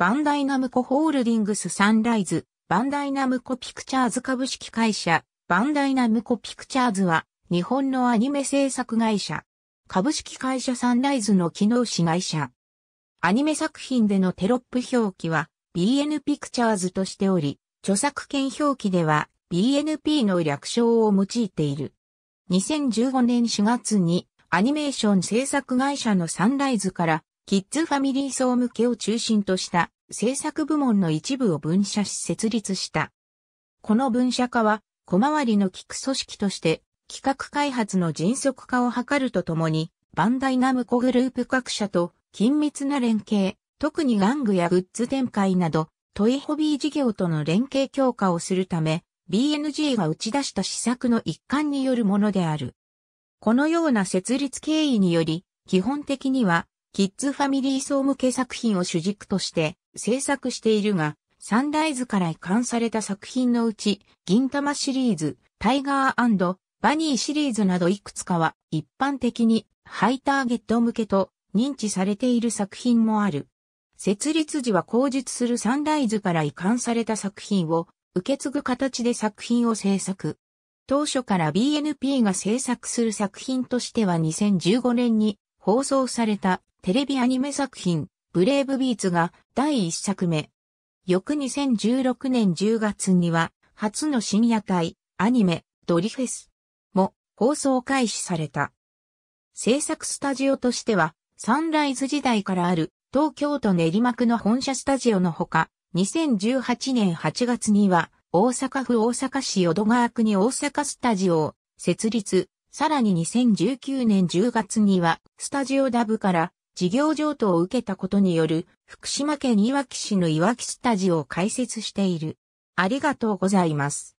バンダイナムコホールディングスサンライズ、バンダイナムコピクチャーズ株式会社、バンダイナムコピクチャーズは、日本のアニメ制作会社。株式会社サンライズの機能子会社。アニメ作品でのテロップ表記は BN ピクチャーズとしており、著作権表記では BNP の略称を用いている。2015年4月にアニメーション制作会社のサンライズからキッズファミリー層向けを中心とした制作部門の一部を分社し設立した。この分社化は小回りの効く組織として企画開発の迅速化を図るとともに、バンダイナムコグループ各社と緊密な連携、特に玩具やグッズ展開など、トイホビー事業との連携強化をするため、BNG が打ち出した施策の一環によるものである。このような設立経緯により、基本的にはキッズファミリー層向け作品を主軸として制作しているが、サンライズから移管された作品のうち、銀玉シリーズ、タイガーバニーシリーズなどいくつかは一般的にハイターゲット向けと認知されている作品もある。設立時は口述するサンライズから移管された作品を受け継ぐ形で作品を制作。当初から BNP が制作する作品としては2015年に放送されたテレビアニメ作品、ブレイブビーツが第1作目。翌2016年10月には、初の深夜帯、アニメ、ドリフェスも放送開始された。制作スタジオとしては、サンライズ時代からある東京都練馬区の本社スタジオのほか、2018年8月には、大阪府大阪市淀川区に大阪スタジオを設立、さらに2019年10月には、スタジオダブから事業譲渡を受けたことによる福島県いわき市のいわきスタジオを開設している。ありがとうございます。